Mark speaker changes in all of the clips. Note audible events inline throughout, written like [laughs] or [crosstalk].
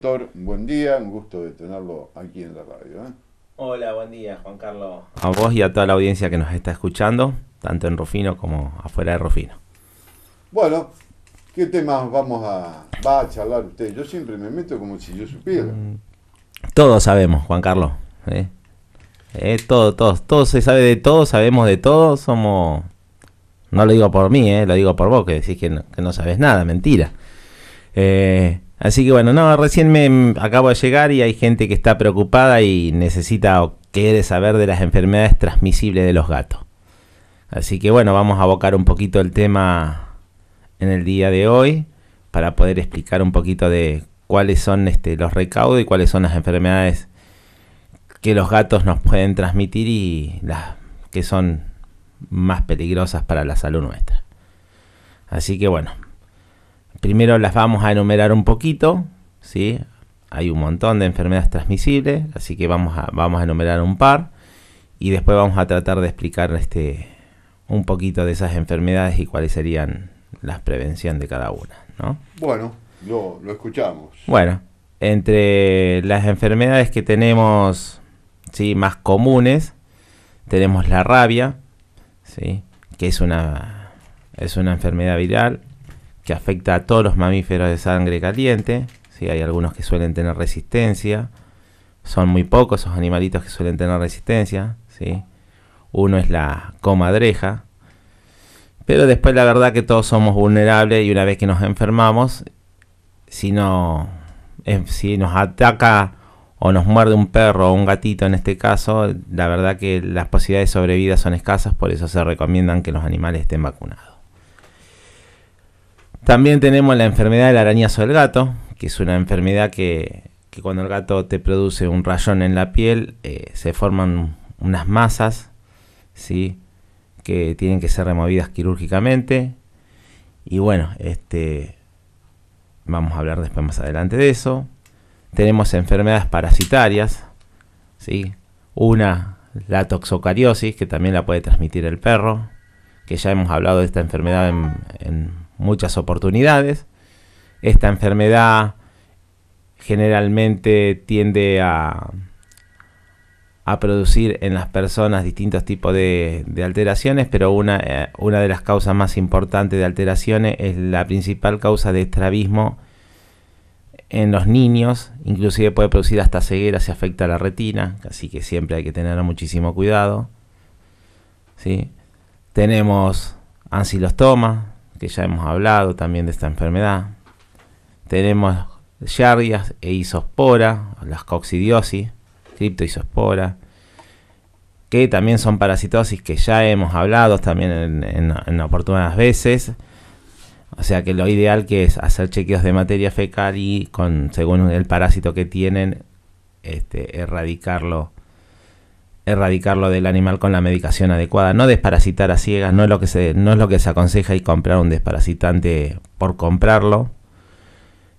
Speaker 1: Doctor, buen día, un gusto de tenerlo aquí en la radio. ¿eh? Hola, buen día, Juan Carlos.
Speaker 2: A vos y a toda la audiencia que nos está escuchando, tanto en Rufino como afuera de Rufino.
Speaker 1: Bueno, ¿qué temas vamos a, charlar usted? Yo siempre me meto como si yo supiera. Mm,
Speaker 2: todos sabemos, Juan Carlos. ¿eh? ¿Eh? todo, todos, todo se sabe de todo, sabemos de todo, somos... No lo digo por mí, ¿eh? lo digo por vos, que decís que no, que no sabes nada, mentira. Eh, Así que bueno, no, recién me mm, acabo de llegar y hay gente que está preocupada y necesita o quiere saber de las enfermedades transmisibles de los gatos. Así que bueno, vamos a abocar un poquito el tema en el día de hoy para poder explicar un poquito de cuáles son este, los recaudos y cuáles son las enfermedades que los gatos nos pueden transmitir y las que son más peligrosas para la salud nuestra. Así que bueno, Primero las vamos a enumerar un poquito, ¿sí? Hay un montón de enfermedades transmisibles, así que vamos a, vamos a enumerar un par y después vamos a tratar de explicar este, un poquito de esas enfermedades y cuáles serían las prevenciones de cada una,
Speaker 1: Bueno, lo, lo escuchamos.
Speaker 2: Bueno, entre las enfermedades que tenemos ¿sí? más comunes, tenemos la rabia, ¿sí? que es una, es una enfermedad viral que afecta a todos los mamíferos de sangre caliente. ¿sí? Hay algunos que suelen tener resistencia. Son muy pocos esos animalitos que suelen tener resistencia. ¿sí? Uno es la comadreja. Pero después la verdad que todos somos vulnerables y una vez que nos enfermamos, si, no, eh, si nos ataca o nos muerde un perro o un gatito en este caso, la verdad que las posibilidades de sobrevida son escasas, por eso se recomiendan que los animales estén vacunados. También tenemos la enfermedad del arañazo del gato, que es una enfermedad que, cuando el gato te produce un rayón en la piel, eh, se forman unas masas, ¿sí? que tienen que ser removidas quirúrgicamente. Y bueno, este, vamos a hablar después más adelante de eso. Tenemos enfermedades parasitarias, ¿sí? Una, la toxocariosis, que también la puede transmitir el perro, que ya hemos hablado de esta enfermedad en muchas oportunidades. Esta enfermedad generalmente tiende a, producir en las personas distintos tipos de, alteraciones, pero una, eh, una, de las causas más importantes de alteraciones es la principal causa de estrabismo en los niños, inclusive puede producir hasta ceguera si afecta a la retina, así que siempre hay que tener muchísimo cuidado. ¿sí? Tenemos ancilostoma, que ya hemos hablado también de esta enfermedad. Tenemos yardias e isospora, las coccidiosis, criptoisospora, que también son parasitosis que ya hemos hablado también en, oportunas veces. O sea que lo ideal que es hacer chequeos de materia fecal y según el parásito que tienen, este, erradicarlo erradicarlo del animal con la medicación adecuada, no desparasitar a ciegas, no es lo que se, no es lo que se aconseja y comprar un desparasitante por comprarlo.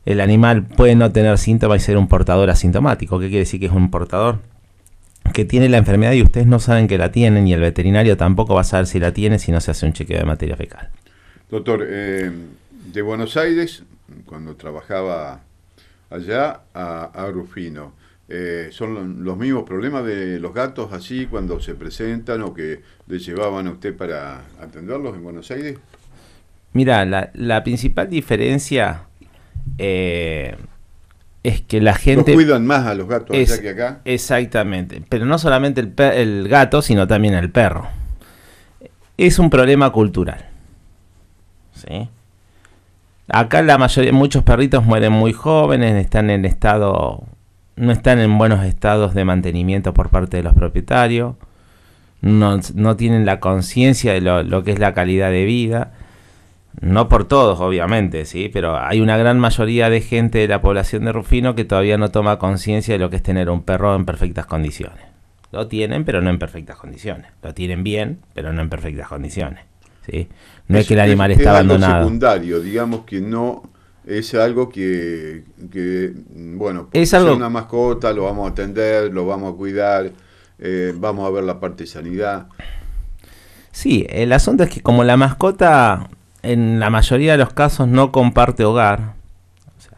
Speaker 2: El animal puede no tener síntomas y ser un portador asintomático. ¿Qué quiere decir que es un portador? Que tiene la enfermedad y ustedes no saben que la tienen y el veterinario tampoco va a saber si la tiene si no se hace un chequeo de materia fecal.
Speaker 1: Doctor, eh, de Buenos Aires, cuando trabajaba allá, a, a Rufino, eh, son los mismos problemas de los gatos así cuando se presentan o que le llevaban a usted para atenderlos en Buenos Aires?
Speaker 2: Mira, la, principal diferencia eh, es que la gente... cuidan
Speaker 1: más a los gatos allá que acá.
Speaker 2: Exactamente, pero no solamente el, el gato, sino también el perro. Es un problema cultural. ¿Sí? Acá la mayoría, muchos perritos mueren muy jóvenes, están en estado no están en buenos estados de mantenimiento por parte de los propietarios, no, no tienen la conciencia de lo, que es la calidad de vida. No por todos, obviamente, sí, pero hay una gran mayoría de gente de la población de Rufino que todavía no toma conciencia de lo que es tener un perro en perfectas condiciones. Lo tienen, pero no en perfectas condiciones. Lo tienen bien, pero no en perfectas condiciones. ¿sí? No es, que el animal está abandonado.
Speaker 1: secundario, digamos que no es algo que, bueno, es una mascota, lo vamos a atender, lo vamos a cuidar, eh, vamos a ver la parte de sanidad.
Speaker 2: Sí, el asunto es que como la mascota en la mayoría de los casos no comparte hogar, o sea,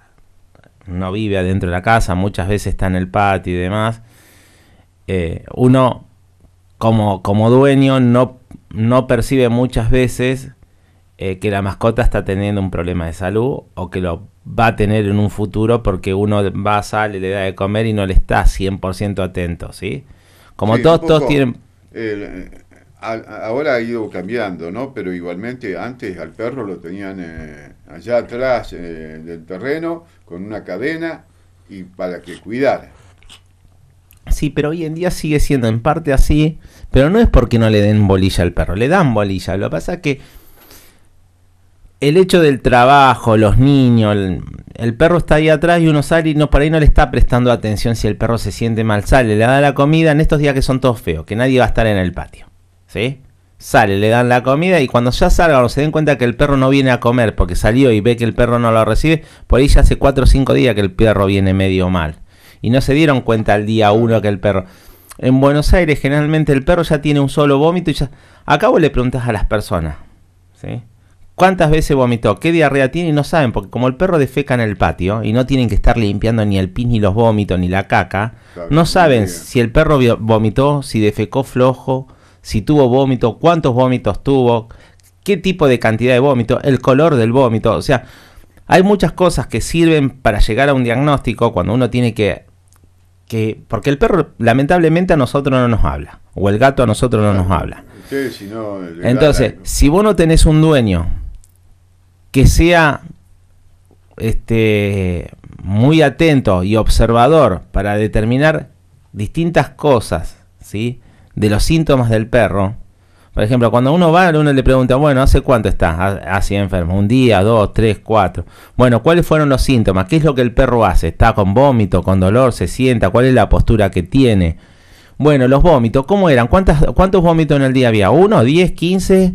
Speaker 2: no vive adentro de la casa, muchas veces está en el patio y demás, eh, uno como, como dueño no, no percibe muchas veces eh, que la mascota está teniendo un problema de salud o que lo va a tener en un futuro porque uno va, a sale, le da de comer y no le está 100% atento, ¿sí? Como todos, todos tienen...
Speaker 1: ahora ha ido cambiando, ¿no? Pero igualmente antes al perro lo tenían eh, allá atrás eh, del terreno con una cadena y para que cuidara.
Speaker 2: Sí, pero hoy en día sigue siendo en parte así, pero no es porque no le den bolilla al perro, le dan bolilla. Lo que pasa es que el hecho del trabajo, los niños, el, perro está ahí atrás y uno sale y no, por ahí no le está prestando atención si el perro se siente mal. Sale, le da la comida en estos días que son todos feos, que nadie va a estar en el patio. ¿Sí? Sale, le dan la comida y cuando ya salgan o se den cuenta que el perro no viene a comer porque salió y ve que el perro no lo recibe, por ahí ya hace 4 o 5 días que el perro viene medio mal. Y no se dieron cuenta el día 1 que el perro... En Buenos Aires generalmente el perro ya tiene un solo vómito y ya... acabo le preguntás a las personas. ¿Sí? ¿Cuántas veces vomitó? ¿Qué diarrea tiene? Y no saben, porque como el perro defeca en el patio y no tienen que estar limpiando ni el pis, ni los vómitos, ni la caca, no saben si el perro vomitó, si defecó flojo, si tuvo vómito, cuántos vómitos tuvo, qué tipo de cantidad de vómito, el color del vómito. O sea, hay muchas cosas que sirven para llegar a un diagnóstico cuando uno tiene que que, porque el perro lamentablemente a nosotros no nos habla o el gato a nosotros no nos habla. Entonces, si vos no tenés un dueño que sea este, muy atento y observador para determinar distintas cosas ¿sí? de los síntomas del perro. Por ejemplo, cuando uno va, uno le pregunta, bueno, ¿hace cuánto está así enfermo? Un día, dos, tres, cuatro. Bueno, ¿cuáles fueron los síntomas? ¿Qué es lo que el perro hace? ¿Está con vómito, con dolor, se sienta? ¿Cuál es la postura que tiene? Bueno, los vómitos, ¿cómo eran? ¿Cuántas, ¿Cuántos vómitos en el día había? ¿Uno, diez, quince?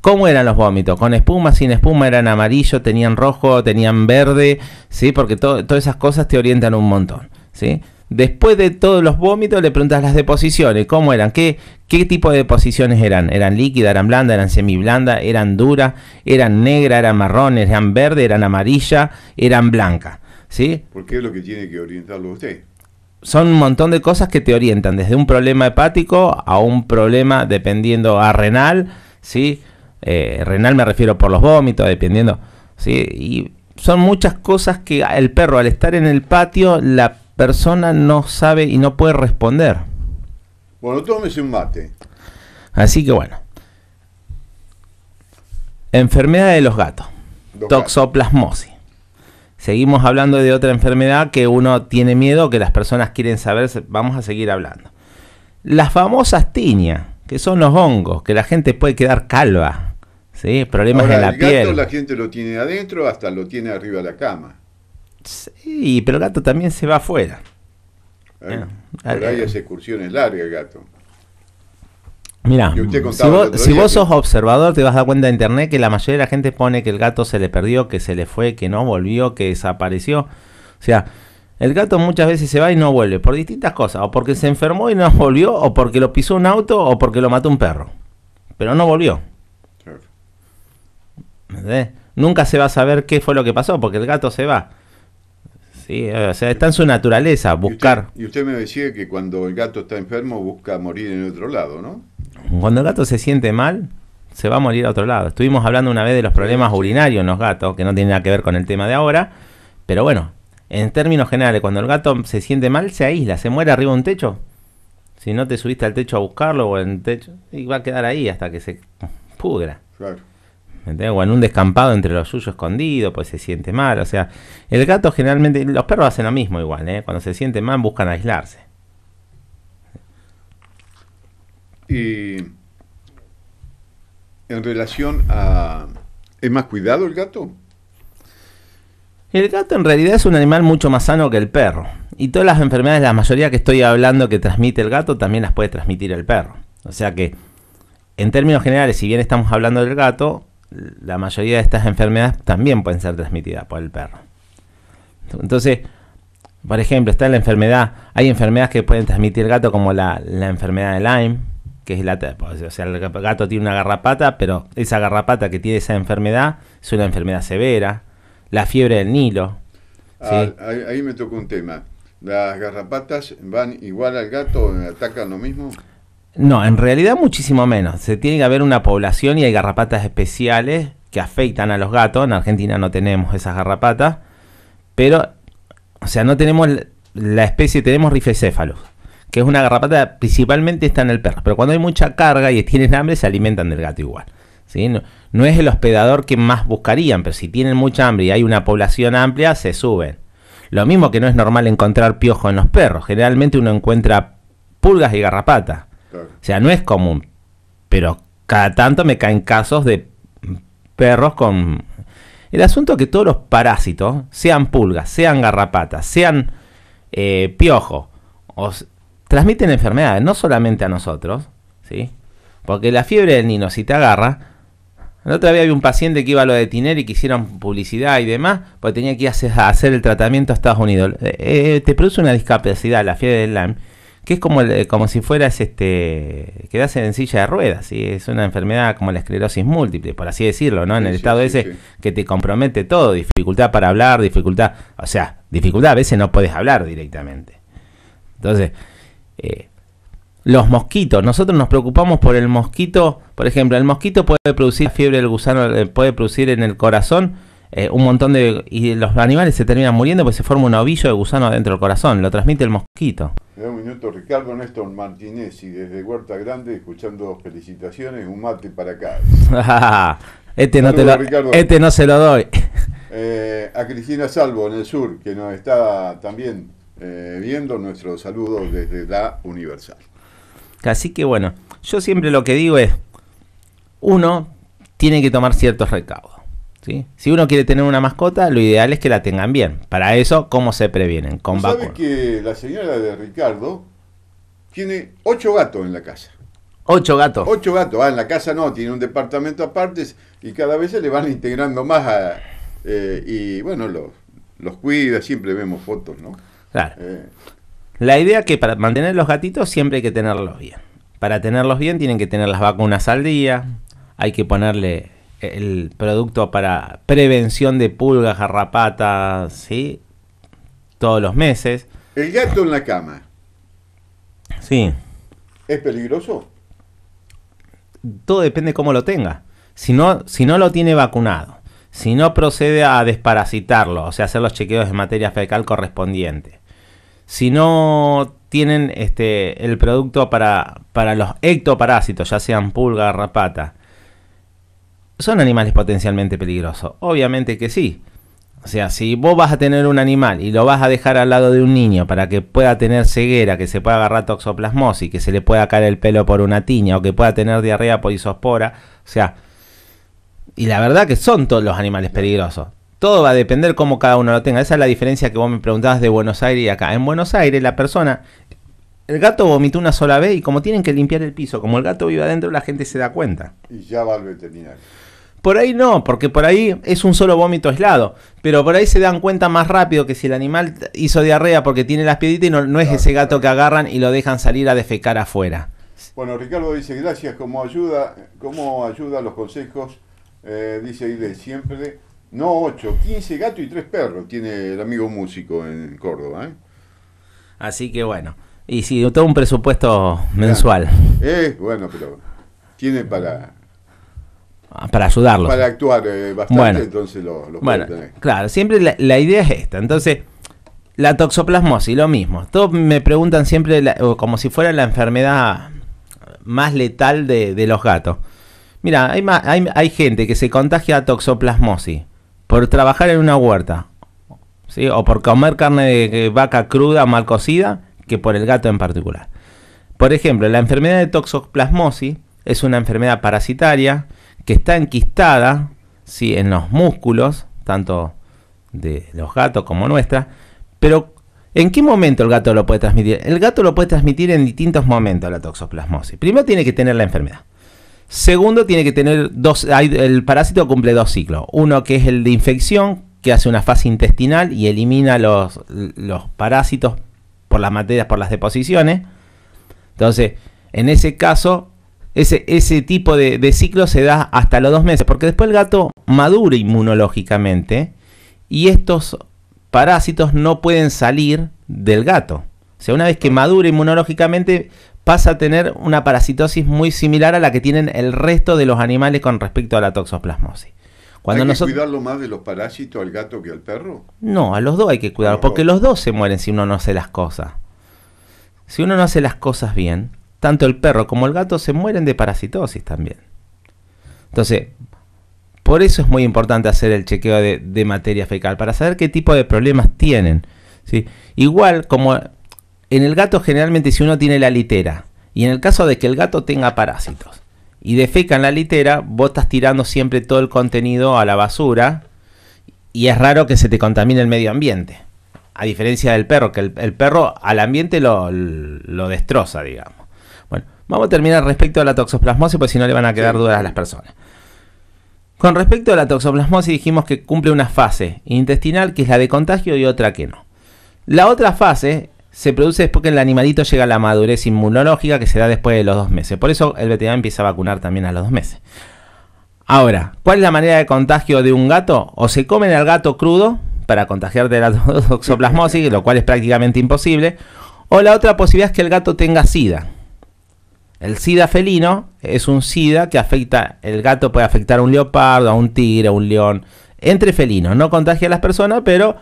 Speaker 2: ¿Cómo eran los vómitos? ¿Con espuma, sin espuma? ¿Eran amarillo, tenían rojo, tenían verde? ¿Sí? Porque todas esas cosas te orientan un montón. ¿Sí? Después de todos los vómitos le preguntas las deposiciones, ¿cómo eran? ¿Qué, ¿Qué tipo de deposiciones eran? ¿Eran líquida? eran blanda? eran semiblanda? eran duras, eran negra? eran marrones, eran verde? eran amarilla? eran blancas? ¿Sí?
Speaker 1: qué es lo que tiene que orientarlo usted
Speaker 2: son un montón de cosas que te orientan, desde un problema hepático a un problema dependiendo a renal, ¿sí? Eh, renal me refiero por los vómitos, dependiendo. ¿sí? Y son muchas cosas que el perro al estar en el patio, la persona no sabe y no puede responder.
Speaker 1: Bueno, tómese un mate.
Speaker 2: Así que bueno. Enfermedad de los gatos. toxoplasmosis. Seguimos hablando de otra enfermedad que uno tiene miedo, que las personas quieren saber, vamos a seguir hablando. Las famosas tiñas, que son los hongos, que la gente puede quedar calva Sí, problemas en la el gato piel. la
Speaker 1: gente lo tiene adentro, hasta lo tiene arriba de la cama. Sí,
Speaker 2: pero el gato también se
Speaker 1: va afuera. Eh, Por excursiones largas el gato.
Speaker 2: Mira, si vos, sos observador te vas a dar cuenta de internet que la mayoría de la gente pone que el gato se le perdió, que se le fue, que no volvió, que desapareció. O sea, el gato muchas veces se va y no vuelve por distintas cosas, o porque se enfermó y no [laughs] volvió, o porque lo pisó un auto, o porque lo mató un perro. Pero no volvió. Nunca se va a saber qué fue lo que pasó, porque el gato se va. Sí, o sea, está en su naturaleza buscar.
Speaker 1: Y usted, me decía que cuando el gato está enfermo busca morir en otro lado, ¿no?
Speaker 2: Cuando el gato se siente mal, se va a morir a otro lado. Estuvimos hablando una vez de los problemas urinarios en los gatos, que no tiene nada que ver con el tema de ahora, pero bueno, en términos generales, cuando el gato se siente mal, se aísla, se muere arriba de un techo. Si no te subiste al techo a buscarlo o en el techo, y va a quedar ahí hasta que se pudra. Claro. O en un descampado entre los suyos escondido, pues se siente mal. O sea, el gato generalmente, los perros hacen lo mismo igual, ¿eh? Cuando se sienten mal buscan aislarse.
Speaker 1: Y en relación a... ¿Es más cuidado el gato?
Speaker 2: El gato en realidad es un animal mucho más sano que el perro. Y todas las enfermedades, la mayoría que estoy hablando que transmite el gato, también las puede transmitir el perro. O sea que, en términos generales, si bien estamos hablando del gato, la mayoría de estas enfermedades también pueden ser transmitidas por el perro. Entonces, por ejemplo, está la enfermedad, hay enfermedades que pueden transmitir el gato como la, la enfermedad de Lyme, que es la, pues, o sea, el gato tiene una garrapata, pero esa garrapata que tiene esa enfermedad es una enfermedad severa, la fiebre del Nilo.
Speaker 1: Ah, ahí, me tocó un tema. ¿Las garrapatas van igual al gato? ¿Atacan lo mismo?
Speaker 2: No, en realidad muchísimo menos. Se tiene que haber una población y hay garrapatas especiales que afectan a los gatos. En Argentina no tenemos esas garrapatas. Pero, o sea, no tenemos la especie, tenemos rifecéfalos, que es una garrapata principalmente está en el perro. Pero cuando hay mucha carga y tienen hambre, se alimentan del gato igual. ¿sí? No, no es el hospedador que más buscarían, pero si tienen mucha hambre y hay una población amplia, se suben. Lo mismo que no es normal encontrar piojo en los perros. Generalmente uno encuentra pulgas y garrapatas. O sea, no es común, pero cada tanto me caen casos de perros con... El asunto es que todos los parásitos, sean pulgas, sean garrapatas, sean eh, piojos, os transmiten enfermedades, no solamente a nosotros, ¿sí? Porque la fiebre del nino, si te agarra, la otra vez había un paciente que iba a lo de Tiner y que hicieron publicidad y demás, porque tenía que ir a hacer el tratamiento a Estados Unidos. Eh, eh, te produce una discapacidad la fiebre del Lyme, que es como, eh, como si fueras, este, quedas en silla de ruedas, ¿sí? es una enfermedad como la esclerosis múltiple, por así decirlo, ¿no? En el estado ese que te compromete todo, dificultad para hablar, dificultad, o sea, dificultad a veces no puedes hablar directamente. Entonces, eh, los mosquitos, nosotros nos preocupamos por el mosquito, por ejemplo, el mosquito puede producir fiebre del gusano, eh, puede producir en el corazón eh, un montón de... Y los animales se terminan muriendo porque se forma un ovillo de gusano dentro del corazón, lo transmite el mosquito.
Speaker 1: Un minuto, Ricardo Néstor Martínez y desde Huerta Grande, escuchando felicitaciones, un mate para acá.
Speaker 2: [laughs] este, no este no se lo doy. [laughs]
Speaker 1: Eh, a Cristina Salvo, en el sur, que nos está también eh, viendo, nuestros saludos desde la Universal.
Speaker 2: Así que bueno, yo siempre lo que digo es, uno tiene que tomar ciertos recaudos si uno quiere tener una mascota, lo ideal es que la tengan bien. Para eso, ¿cómo se previenen? Con ¿Sabe
Speaker 1: que la señora de Ricardo tiene ocho gatos en la casa? Ocho gatos. Ocho gatos. Ah, en la casa no, tiene un departamento aparte y cada vez se le van integrando más eh, y bueno, los, cuida, siempre vemos fotos, ¿no? Claro. Eh.
Speaker 2: La idea es que para mantener los gatitos siempre hay que tenerlos bien. Para tenerlos bien tienen que tener las vacunas al día, hay que ponerle el producto para prevención de pulgas, garrapatas, ¿sí? Todos los meses.
Speaker 1: El gato en la cama. Sí. ¿Es peligroso?
Speaker 2: Todo depende cómo lo tenga. Si no, si no lo tiene vacunado, si no procede a desparasitarlo, o sea, hacer los chequeos de materia fecal correspondiente, si no tienen este, el producto para, para los ectoparásitos, ya sean pulga, garrapata, son animales potencialmente peligrosos. Obviamente que sí. O sea, si vos vas a tener un animal y lo vas a dejar al lado de un niño para que pueda tener ceguera, que se pueda agarrar toxoplasmosis, que se le pueda caer el pelo por una tiña o que pueda tener diarrea por isospora, o sea, y la verdad que son todos los animales peligrosos. Todo va a depender cómo cada uno lo tenga. Esa es la diferencia que vos me preguntabas de Buenos Aires y acá. En Buenos Aires la persona, el gato vomitó una sola vez y como tienen que limpiar el piso, como el gato vive adentro, la gente se da cuenta.
Speaker 1: Y ya va al veterinario.
Speaker 2: Por ahí no, porque por ahí es un solo vómito aislado. Pero por ahí se dan cuenta más rápido que si el animal hizo diarrea porque tiene las piedritas y no, es ese gato que agarran y lo dejan salir a defecar afuera.
Speaker 1: Bueno, Ricardo dice, gracias, como ayuda, como ayuda los consejos, eh, dice de siempre, no 8, 15 gatos y 3 perros, tiene el amigo músico en Córdoba. ¿eh? Así que bueno,
Speaker 2: y si todo un presupuesto mensual.
Speaker 1: Eh, bueno, pero tiene para
Speaker 2: para ayudarlos. Para
Speaker 1: actuar eh, bastante, entonces
Speaker 2: Claro, siempre la, idea es esta. Entonces, la toxoplasmosis, lo mismo. Todos me preguntan siempre como si fuera la enfermedad más letal de, los gatos. Mira, hay, gente que se contagia a toxoplasmosis por trabajar en una huerta, o por comer carne de vaca cruda, o mal cocida, que por el gato en particular. Por ejemplo, la enfermedad de toxoplasmosis es una enfermedad parasitaria que está enquistada ¿sí? en los músculos, tanto de los gatos como nuestra, pero ¿en qué momento el gato lo puede transmitir? El gato lo puede transmitir en distintos momentos la toxoplasmosis. Primero tiene que tener la enfermedad. Segundo, tiene que tener dos. el parásito cumple dos ciclos. Uno que es el de infección, que hace una fase intestinal y elimina los, los parásitos por las materias, por las deposiciones. Entonces, en ese caso, ese, ese tipo de, ciclo se da hasta los dos meses, porque después el gato madura inmunológicamente y estos parásitos no pueden salir del gato. O sea, una vez que madura inmunológicamente pasa a tener una parasitosis muy similar a la que tienen el resto de los animales con respecto a la toxoplasmosis. Cuando ¿Hay que
Speaker 1: cuidarlo más de los parásitos al gato que al perro?
Speaker 2: No, a los dos hay que cuidarlo, porque los dos se mueren si uno no hace las cosas. Si uno no hace las cosas bien, tanto el perro como el gato se mueren de parasitosis también. Entonces, por eso es muy importante hacer el chequeo de, materia fecal, para saber qué tipo de problemas tienen. Igual como en el gato generalmente si uno tiene la litera, y en el caso de que el gato tenga parásitos y defeca en la litera, vos estás tirando siempre todo el contenido a la basura y es raro que se te contamine el medio ambiente. A diferencia del perro, que el, perro al ambiente lo destroza, digamos. Bueno, vamos a terminar respecto a la toxoplasmosis, porque si no le van a quedar dudas a las personas. Con respecto a la toxoplasmosis dijimos que cumple una fase intestinal que es la de contagio y otra que no. La otra fase se produce después que el animalito llega a la madurez inmunológica que será después de los dos meses. Por eso el veterinario empieza a vacunar también a los dos meses. Ahora, ¿cuál es la manera de contagio de un gato? O se comen al gato crudo para contagiar de la [laughs] toxoplasmosis, lo cual es prácticamente imposible. O la otra posibilidad es que el gato tenga sida el SIDA felino es un SIDA que afecta, el gato puede afectar a un leopardo, a un tigre, a un león, entre felinos. No contagia a las personas, pero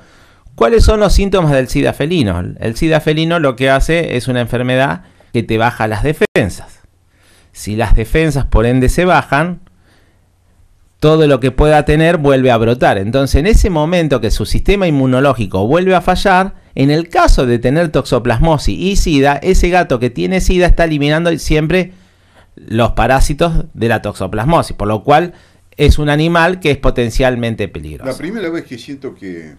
Speaker 2: ¿cuáles son los síntomas del SIDA felino? El SIDA felino lo que hace es una enfermedad que te baja las defensas. Si las defensas por ende se bajan, todo lo que pueda tener vuelve a brotar. Entonces, en ese momento que su sistema inmunológico vuelve a fallar, en el caso de tener toxoplasmosis y sida, ese gato que tiene sida está eliminando siempre los parásitos de la toxoplasmosis, por lo cual es un animal que es potencialmente peligroso. La
Speaker 1: primera vez que siento que,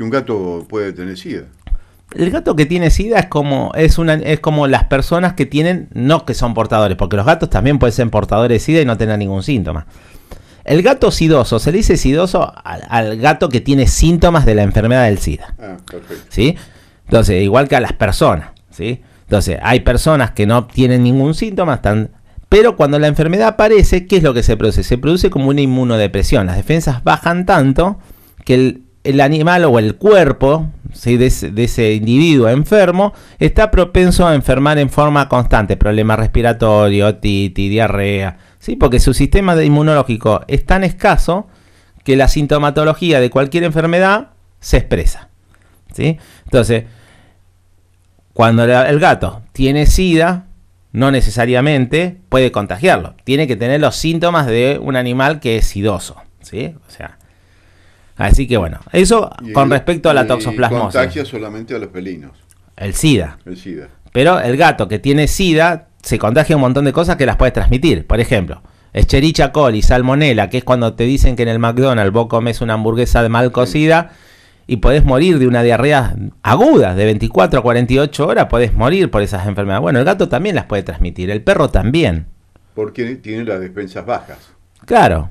Speaker 1: un gato puede tener sida.
Speaker 2: El gato que tiene sida es como, es, una, es como las personas que tienen, no que son portadores, porque los gatos también pueden ser portadores de sida y no tener ningún síntoma. El gato sidoso, se le dice sidoso al, gato que tiene síntomas de la enfermedad del SIDA. Ah, ¿Sí? Entonces, igual que a las personas, ¿sí? Entonces, hay personas que no tienen ningún síntoma, Pero cuando la enfermedad aparece, ¿qué es lo que se produce? Se produce como una inmunodepresión. Las defensas bajan tanto que el, animal o el cuerpo de, ese, individuo enfermo está propenso a enfermar en forma constante. Problemas respiratorios, titi, diarrea, ¿sí? porque su sistema inmunológico es tan escaso que la sintomatología de cualquier enfermedad se expresa. ¿sí? Entonces, cuando el gato tiene sida, no necesariamente puede contagiarlo. Tiene que tener los síntomas de un animal que es sidoso.
Speaker 1: O sea,
Speaker 2: así que bueno, eso con respecto a la toxoplasmosis. Contagia
Speaker 1: solamente a los pelinos.
Speaker 2: El SIDA. El SIDA. Pero el gato que tiene SIDA se contagia un montón de cosas que las puedes transmitir. Por ejemplo, Escherichia coli, salmonela, que es cuando te dicen que en el McDonald's vos comes una hamburguesa mal cocida y podés morir de una diarrea aguda de 24 a 48 horas, podés morir por esas enfermedades. Bueno, el gato también las puede transmitir, el perro también.
Speaker 1: Porque tiene las despensas bajas.
Speaker 2: Claro.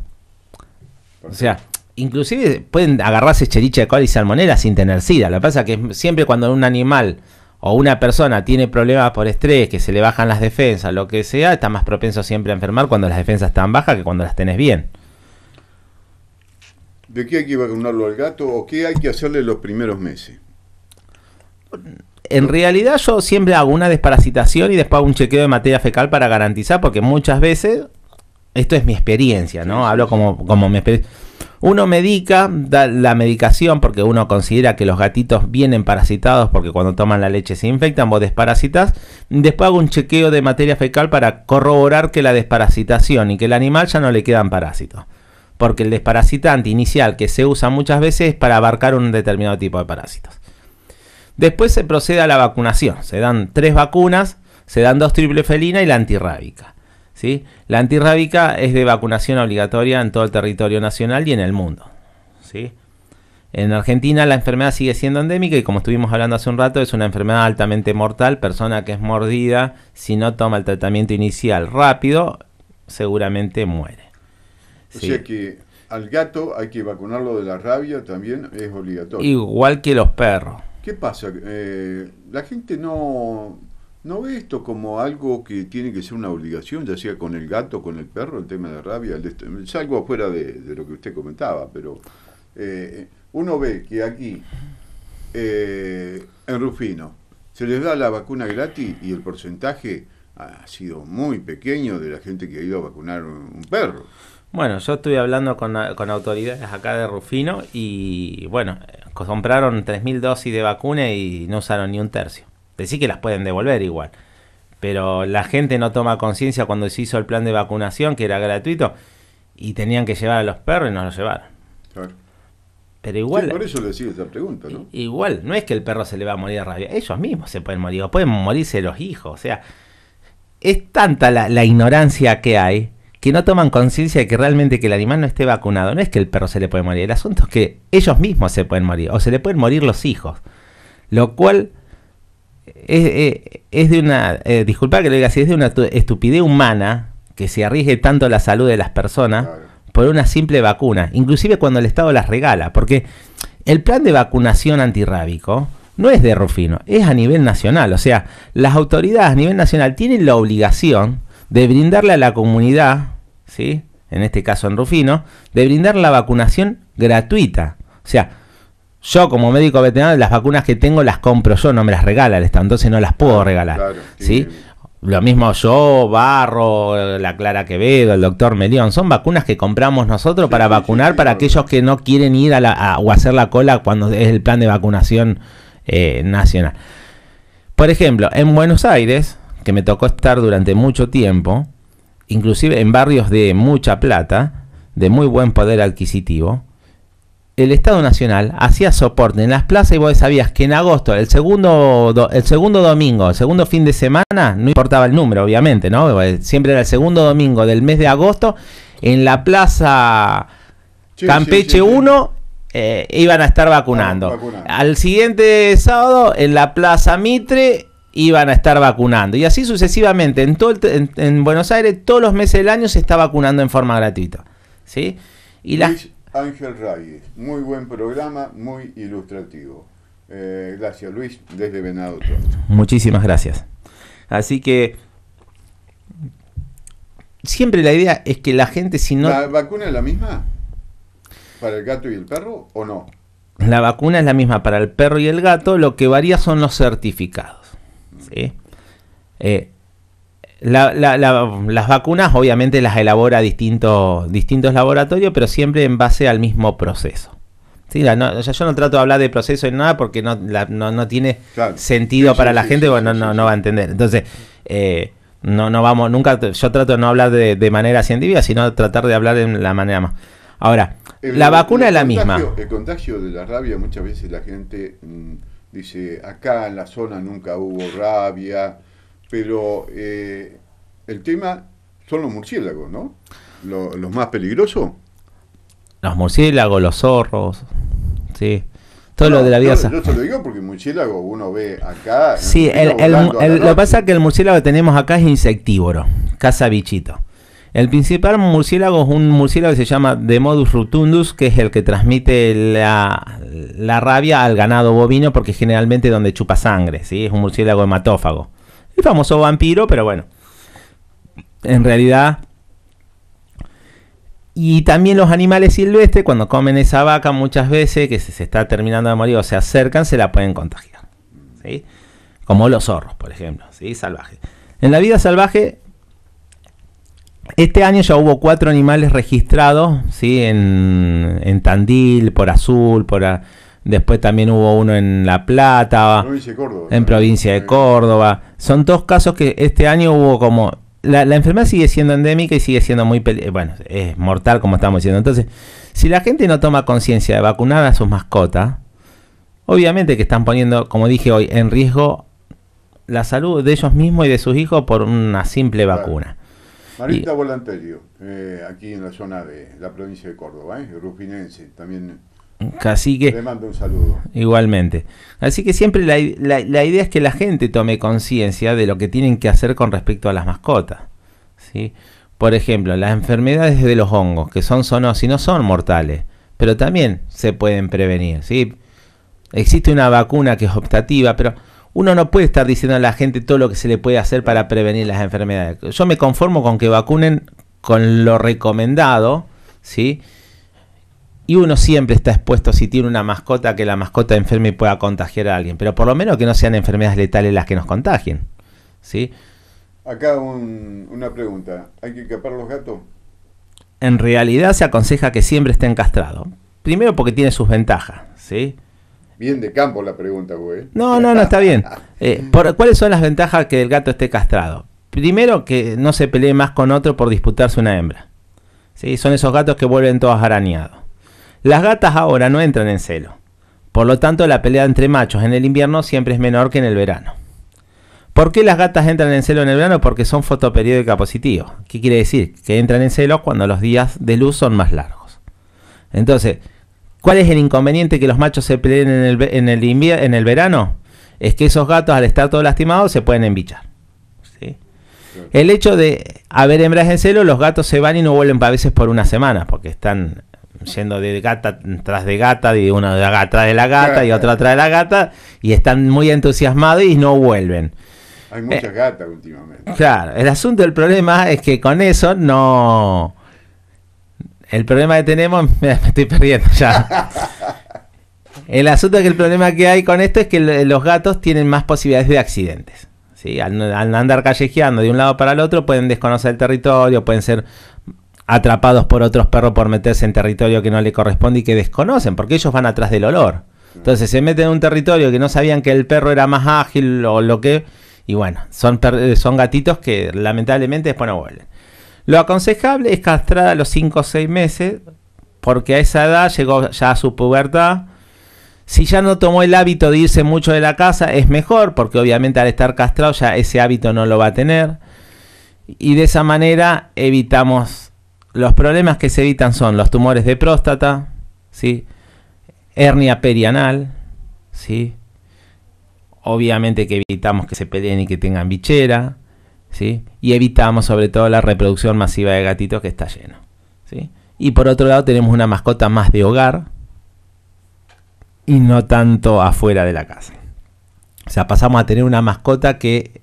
Speaker 2: O sea, inclusive pueden agarrarse Escherichia coli y salmonela sin tener sida. Lo que pasa es que siempre cuando un animal o una persona tiene problemas por estrés, que se le bajan las defensas, lo que sea, está más propenso siempre a enfermar cuando las defensas están bajas que cuando las tenés bien.
Speaker 1: ¿De qué hay que vacunarlo al gato o qué hay que hacerle los primeros meses?
Speaker 2: En realidad yo siempre hago una desparasitación y después un chequeo de materia fecal para garantizar, porque muchas veces, esto es mi experiencia, ¿no? Hablo como, como mi experiencia. Uno medica, da la medicación porque uno considera que los gatitos vienen parasitados porque cuando toman la leche se infectan, vos desparasitas. Después hago un chequeo de materia fecal para corroborar que la desparasitación y que el animal ya no le quedan parásitos. Porque el desparasitante inicial que se usa muchas veces es para abarcar un determinado tipo de parásitos. Después se procede a la vacunación. Se dan tres vacunas, se dan dos triple felina y la antirrábica. La antirrábica es de vacunación obligatoria en todo el territorio nacional y en el mundo. ¿sí? En Argentina la enfermedad sigue siendo endémica y como estuvimos hablando hace un rato, es una enfermedad altamente mortal. Persona que es mordida, si no toma el tratamiento inicial rápido, seguramente muere. O sea
Speaker 1: que al gato hay que vacunarlo de la rabia, también es obligatorio.
Speaker 2: Igual que los perros.
Speaker 1: ¿Qué pasa? Eh, la gente no no ve esto como algo que tiene que ser una obligación, ya sea con el gato, con el perro, el tema de rabia, es salgo afuera de, lo que usted comentaba, pero eh, uno ve que aquí, eh, en Rufino, se les da la vacuna gratis y el porcentaje ha sido muy pequeño de la gente que ha ido a vacunar un, perro.
Speaker 2: Bueno, yo estuve hablando con, con, autoridades acá de Rufino y bueno, eh, compraron 3.000 dosis de vacuna y no usaron ni un tercio. Decir que las pueden devolver igual. Pero la gente no toma conciencia cuando se hizo el plan de vacunación, que era gratuito, y tenían que llevar a los perros y no los llevaron. Claro. Pero
Speaker 1: igual. por eso le pregunta, ¿no?
Speaker 2: Igual, no es que el perro se le va a morir de rabia. Ellos mismos se pueden morir, o pueden morirse los hijos. O sea, es tanta la, la ignorancia que hay que no toman conciencia de que realmente que el animal no esté vacunado. No es que el perro se le puede morir. El asunto es que ellos mismos se pueden morir, o se le pueden morir los hijos. Lo cual eh, es, de una, eh, disculpa que diga es de una estupidez humana que se arriesgue tanto la salud de las personas por una simple vacuna, inclusive cuando el Estado las regala, porque el plan de vacunación antirrábico no es de Rufino, es a nivel nacional, o sea, las autoridades a nivel nacional tienen la obligación de brindarle a la comunidad, ¿sí? en este caso en Rufino, de brindar la vacunación gratuita. O sea, yo como médico veterinario, las vacunas que tengo las compro yo, no me las regala el entonces no las puedo ah, regalar. Lo mismo yo, Barro, la Clara Quevedo, el doctor Melión, son vacunas que compramos nosotros para vacunar para aquellos que no quieren ir a, la, o hacer la cola cuando es el plan de vacunación eh, nacional. Por ejemplo, en Buenos Aires, que me tocó estar durante mucho tiempo, inclusive en barrios de mucha plata, de muy buen poder adquisitivo, el Estado Nacional hacía soporte en las plazas y vos sabías que en agosto, el segundo, el segundo domingo, el segundo fin de semana, no importaba el número, obviamente, ¿no? Siempre era el segundo domingo del mes de agosto, en la plaza Campeche 1 eh, iban a estar vacunando. Al siguiente sábado, en la plaza Mitre iban a estar vacunando. Y así sucesivamente, en, todo en Buenos Aires todos los meses del año se está vacunando en forma gratuita. ¿Sí? Y las
Speaker 1: Ángel Reyes, muy buen programa, muy ilustrativo. Eh, gracias Luis, desde Venado
Speaker 2: Muchísimas gracias. Así que siempre la idea es que la gente si no... ¿La
Speaker 1: vacuna es la misma? ¿Para el gato y el perro o no?
Speaker 2: La vacuna es la misma para el perro y el gato, lo que varía son los certificados. Eh, las vacunas obviamente las elabora distintos, distintos laboratorios, pero siempre en base al mismo proceso. Sí, yo no trato de hablar de proceso en nada porque no, no, no tiene sentido para la gente, no, no, va a entender. Entonces, eh, no, no vamos, nunca, yo trato de no hablar de, manera científica, sino tratar de hablar de la manera más. Ahora, la vacuna es la misma.
Speaker 1: El contagio de la rabia muchas veces la gente mm, dice, acá en la zona nunca hubo rabia pero eh, el tema son los murciélagos, ¿no? los más peligrosos.
Speaker 2: Los murciélagos, los zorros, sí. Todo lo de la vida. No, yo
Speaker 1: lo digo porque el murciélago uno ve acá. Sí, el, lo que pasa
Speaker 2: es que el murciélago que tenemos acá es insectívoro, caza bichito. El principal murciélago es un murciélago que se llama Demodus rotundus*, que es el que transmite la, rabia al ganado bovino, porque generalmente donde chupa sangre, ¿sí? es un murciélago hematófago famoso vampiro, pero bueno, en realidad... Y también los animales silvestres, cuando comen esa vaca muchas veces, que se, está terminando de morir o se acercan, se la pueden contagiar. ¿sí? Como los zorros, por ejemplo, ¿sí? salvaje. En la vida salvaje, este año ya hubo cuatro animales registrados ¿sí? en, Tandil, por Azul, por... Después también hubo uno en La Plata, en provincia de Córdoba. Son dos casos que este año hubo como... La, enfermedad sigue siendo endémica y sigue siendo muy... Eh, bueno, es mortal como estamos diciendo. Entonces, si la gente no toma conciencia de vacunar a sus mascotas, obviamente que están poniendo, como dije hoy, en riesgo la salud de ellos mismos y de sus hijos por una simple vacuna.
Speaker 1: Marita Volanterio, eh, aquí en la zona de la provincia de Córdoba, eh, rufinense, también Así que, Le un saludo.
Speaker 2: Igualmente. Así que siempre la, idea es que la gente tome conciencia de lo que tienen que hacer con respecto a las mascotas. ¿sí? Por ejemplo, las enfermedades de los hongos, que son sonos y no son mortales, pero también se pueden prevenir. ¿sí? Existe una vacuna que es optativa, pero uno no puede estar diciendo a la gente todo lo que se le puede hacer para prevenir las enfermedades. Yo me conformo con que vacunen con lo recomendado, ¿sí? Y uno siempre está expuesto si tiene una mascota que la mascota enferme y pueda contagiar a alguien. Pero por lo menos que no sean enfermedades letales las que nos contagien. ¿Sí?
Speaker 1: Acá una pregunta. ¿Hay que capar los gatos?
Speaker 2: En realidad se aconseja que siempre estén castrados. Primero porque tiene sus ventajas. ¿Sí?
Speaker 1: Bien de campo la pregunta, güey.
Speaker 2: No, no, no, está bien. [laughs] Eh, ¿Cuáles son las ventajas que el gato esté castrado? Primero, que no se pelee más con otro por disputarse una hembra. ¿Sí? Son esos gatos que vuelven todos arañados. Las gatas ahora no entran en celo. Por lo tanto, la pelea entre machos en el invierno siempre es menor que en el verano. ¿Por qué las gatas entran en celo en el verano? Porque son fotoperiódica positivo ¿Qué quiere decir? Que entran en celo cuando los días de luz son más largos. Entonces, ¿cuál es el inconveniente que los machos se peleen en el, en el verano? Es que esos gatos, al estar todos lastimados, se pueden embichar. El hecho de haber hembras en celo, los gatos se van y no vuelven a veces por una semana, porque están yendo de gata tras de gata, de una atrás de la gata y otra atrás de la gata, y están muy entusiasmados y no vuelven.
Speaker 1: Hay muchas eh, gatas últimamente.
Speaker 2: Claro, el asunto del problema es que con eso no. El problema que tenemos, [laughs] me estoy perdiendo ya. el asunto es que el problema que hay con esto es que los gatos tienen más posibilidades de accidentes. ¿sí? al andar callejeando de un lado para el otro pueden desconocer el territorio, pueden ser atrapados por otros perros por meterse en territorio que no le corresponde y que desconocen, porque ellos van atrás del olor. Entonces se meten en un territorio que no sabían que el perro era más ágil o lo que... Y bueno, son, eh, son gatitos que lamentablemente después no vuelven. Lo aconsejable es castrar a los 5 o 6 meses, porque a esa edad llegó ya a su pubertad. Si ya no tomó el hábito de irse mucho de la casa, es mejor, porque obviamente al estar castrado ya ese hábito no lo va a tener. Y de esa manera evitamos los problemas que se evitan son los tumores de próstata, ¿sí? hernia perianal, ¿sí? obviamente que evitamos que se peleen y que tengan bichera, ¿sí? y evitamos sobre todo la reproducción masiva de gatitos que está lleno. ¿sí? Y por otro lado tenemos una mascota más de hogar y no tanto afuera de la casa. O sea, pasamos a tener una mascota que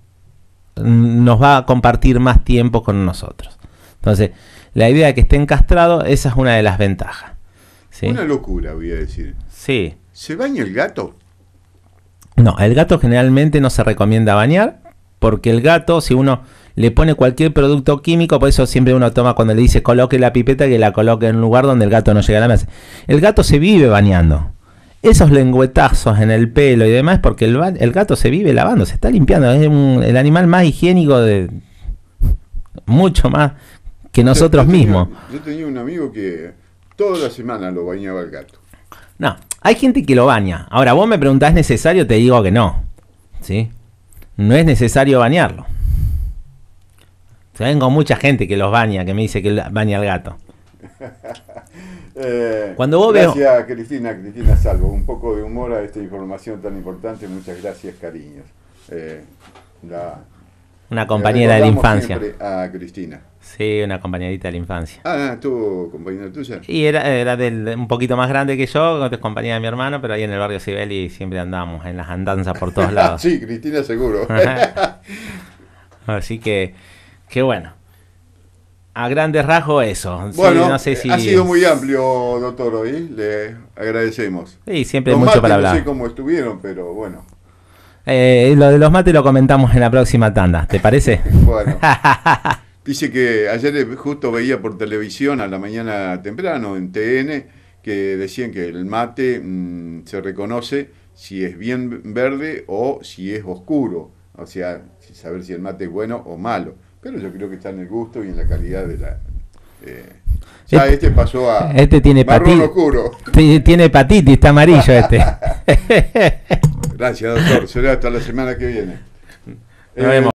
Speaker 2: nos va a compartir más tiempo con nosotros. Entonces, la idea de que esté encastrado, esa es una de las ventajas. Una
Speaker 1: locura, voy a decir. Sí. ¿Se baña el gato?
Speaker 2: No, el gato generalmente no se recomienda bañar, porque el gato, si uno le pone cualquier producto químico, por eso siempre uno toma cuando le dice coloque la pipeta, que la coloque en un lugar donde el gato no llegue a la mesa. El gato se vive bañando. Esos lengüetazos en el pelo y demás, porque el, gato se vive lavando, se está limpiando, es el animal más higiénico de... Mucho más nosotros mismos.
Speaker 1: yo tenía un amigo que toda la semana lo bañaba el gato.
Speaker 2: No, hay gente que lo baña. Ahora, vos me preguntás, ¿es ¿necesario? Te digo que no. ¿Sí? No es necesario bañarlo. Tengo mucha gente que los baña, que me dice que baña el gato.
Speaker 1: [laughs] Eh, Cuando vos gracias, Cristina, Cristina Salvo. Un poco de humor a esta información tan importante. Muchas gracias, cariños. Eh, la una compañera de la infancia. A Cristina.
Speaker 2: Sí, una compañerita de la infancia.
Speaker 1: Ah, ah ¿tú compañera tuya? Y
Speaker 2: era, era del, un poquito más grande que yo, es compañera de mi hermano, pero ahí en el barrio Cibeli siempre andamos, en las andanzas por todos [laughs] lados. sí,
Speaker 1: Cristina seguro.
Speaker 2: [laughs] Así que, qué bueno. A grandes rasgos eso. Bueno, ha sido muy
Speaker 1: amplio, doctor, hoy. Le agradecemos. Sí, siempre mucho para hablar. No sé cómo estuvieron, pero bueno.
Speaker 2: Eh, lo de los mates lo comentamos en la próxima tanda, ¿te parece?
Speaker 1: [laughs] Dice que ayer eh, justo veía por televisión a la mañana temprano en TN que decían que el mate mm, se reconoce si es bien verde o si es oscuro. O sea, saber si el mate es bueno o malo. Pero yo creo que está en el gusto y en la calidad de la, eh, este-, este, pasó a. Este tiene hepatitis. oscuro.
Speaker 2: Tiene hepatitis, está amarillo este. [laughs]
Speaker 1: Gracias, doctor. ve hasta la semana que viene. Nos vemos.